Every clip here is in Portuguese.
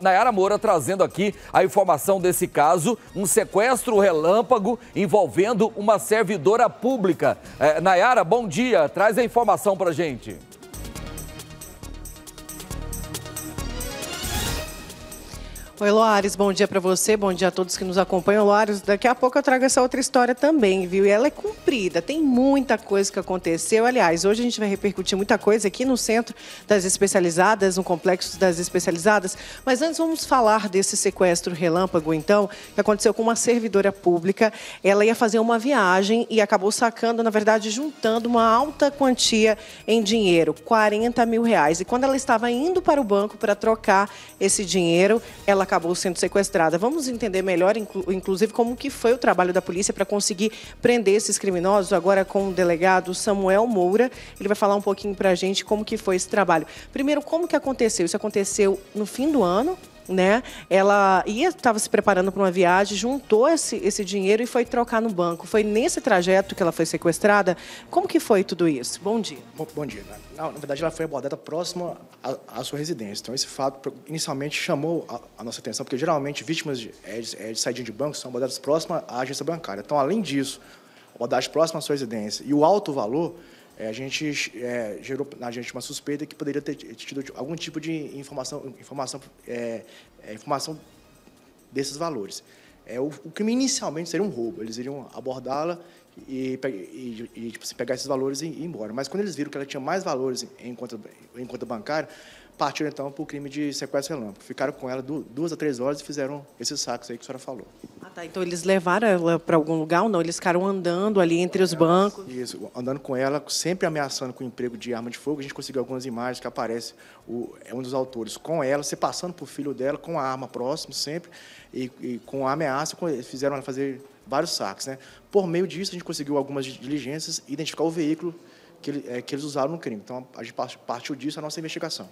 Nayara Moura trazendo aqui a informação desse caso, um sequestro relâmpago envolvendo uma servidora pública. É, Nayara, bom dia, traz a informação pra gente. Oi, Loares, bom dia para você, bom dia a todos que nos acompanham. Loares, daqui a pouco eu trago essa outra história também, viu? E ela é cumprida, tem muita coisa que aconteceu. Aliás, hoje a gente vai repercutir muita coisa aqui no Centro das Especializadas, no Complexo das Especializadas. Mas antes vamos falar desse sequestro relâmpago, então, que aconteceu com uma servidora pública. Ela ia fazer uma viagem e acabou sacando, na verdade, juntando uma alta quantia em dinheiro, 40 mil reais. E quando ela estava indo para o banco para trocar esse dinheiro, ela acabou sendo sequestrada. Vamos entender melhor, inclu inclusive, como que foi o trabalho da polícia para conseguir prender esses criminosos. Agora com o delegado Samuel Moura, ele vai falar um pouquinho para a gente como que foi esse trabalho. Primeiro, como que aconteceu? Isso aconteceu no fim do ano, né? Ela ia estava se preparando para uma viagem, juntou esse, esse dinheiro e foi trocar no banco. Foi nesse trajeto que ela foi sequestrada. Como que foi tudo isso? Bom dia. Bom, bom dia. Na, na, verdade, ela foi abordada próxima à, à, sua residência. Então, esse fato inicialmente chamou a, a nossa atenção, porque geralmente vítimas de, é, de, é, de saída de banco são abordadas próximas à agência bancária. Então, além disso, abordagem próxima à sua residência e o alto valor é, a gente é, gerou na gente uma suspeita que poderia ter tido algum tipo de informação, informação, é, é, informação desses valores. É, o, o, crime inicialmente seria um roubo, eles iriam abordá-la e, e, e, tipo, pegar esses valores e, e, ir embora. Mas quando eles viram que ela tinha mais valores em conta, em conta bancária, partiram então para o crime de sequestro relâmpago. Ficaram com ela duas a três horas e fizeram esses sacos aí que a senhora falou. Ah, tá. Então eles levaram ela para algum lugar ou não? Eles ficaram andando ali entre os bancos? Isso, andando com ela, sempre ameaçando com o emprego de arma de fogo. A gente conseguiu algumas imagens que aparece o, é um dos autores com ela, se passando por filho dela, com a arma próximo sempre, e, e com a ameaça, fizeram ela fazer vários saques. Né? Por meio disso, a gente conseguiu algumas diligências e identificar o veículo que, é, que eles usaram no crime. Então, a gente partiu disso a nossa investigação.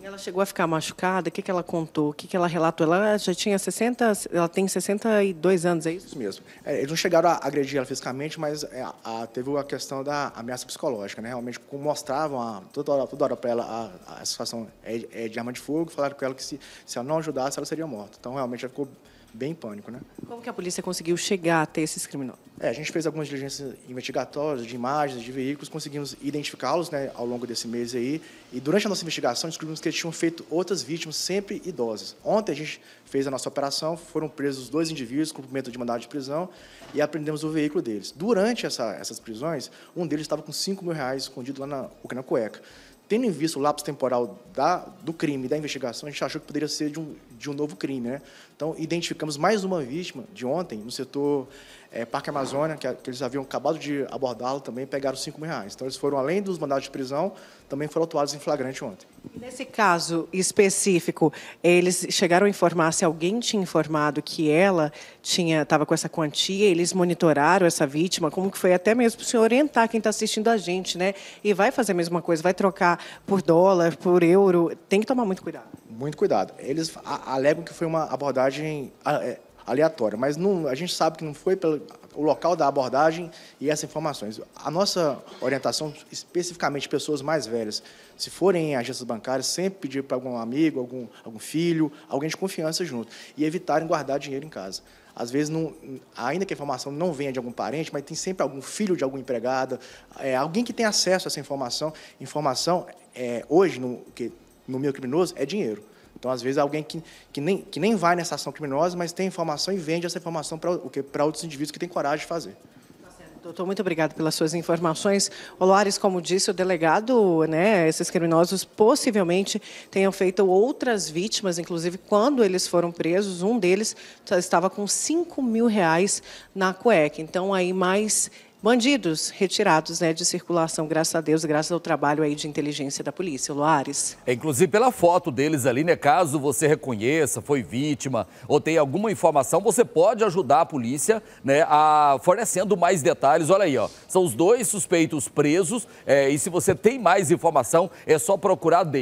E ela chegou a ficar machucada? O que, que ela contou? O que, que ela relatou? Ela ah, já tinha 60, ela tem 62 anos, é isso? Isso mesmo. É, eles não chegaram a agredir ela fisicamente, mas é, a, teve a questão da ameaça psicológica, né? Realmente mostravam a, toda hora, toda hora para ela a, a situação é, é, de arma de fogo, falaram com ela que se, se ela não ajudasse, ela seria morta. Então, realmente, ela ficou bem em pânico. Né? Como que a polícia conseguiu chegar até esses criminosos? É, a gente fez algumas diligências investigatórias, de imagens, de veículos, conseguimos identificá-los né, ao longo desse mês aí. E durante a nossa investigação, descobrimos que eles tinham feito outras vítimas, sempre idosas. Ontem a gente fez a nossa operação, foram presos dois indivíduos, cumprimento de mandado de prisão, e aprendemos o veículo deles. Durante essa, essas prisões, um deles estava com 5 mil reais escondido lá na, na cueca. Tendo em vista o lapso temporal da, do crime, da investigação, a gente achou que poderia ser de um, de um novo crime. Né? Então, identificamos mais uma vítima de ontem no setor é, Parque Amazônia, que, que, eles haviam acabado de abordá-lo também, pegaram 5 mil reais. Então, eles foram além dos mandados de prisão, também foram atuados em flagrante ontem. Nesse caso específico, eles chegaram a informar se alguém tinha informado que ela tinha estava com essa quantia, eles monitoraram essa vítima, como que foi até mesmo para o senhor orientar quem está assistindo a gente, né? E vai fazer a mesma coisa, vai trocar por dólar, por euro, tem que tomar muito cuidado. Muito cuidado. Eles alegam que foi uma abordagem é, aleatória, mas não, a gente sabe que não foi pelo local da abordagem e essas informações. A nossa orientação, especificamente pessoas mais velhas, se forem em agências bancárias, sempre pedir para algum amigo, algum, algum filho, alguém de confiança junto e evitarem guardar dinheiro em casa. Às vezes, não, ainda que a informação não venha de algum parente, mas tem sempre algum filho de alguma empregada, é, alguém que tem acesso a essa informação. Informação, é, hoje, no, que, no meio criminoso, é dinheiro. Então, às vezes, alguém que, que, nem, que nem vai nessa ação criminosa, mas tem informação e vende essa informação para outros indivíduos que têm coragem de fazer. Doutor, muito obrigado pelas suas informações. Olares, como disse o delegado, né, esses criminosos possivelmente tenham feito outras vítimas, inclusive quando eles foram presos, um deles estava com 5 mil reais na cueca. Então, aí mais bandidos retirados né, de circulação, graças a Deus, graças ao trabalho aí de inteligência da polícia, Luares. É, inclusive pela foto deles ali, né? Caso você reconheça, foi vítima ou tem alguma informação, você pode ajudar a polícia, né? A, fornecendo mais detalhes. Olha aí, ó. São os dois suspeitos presos é, e se você tem mais informação, é só procurar a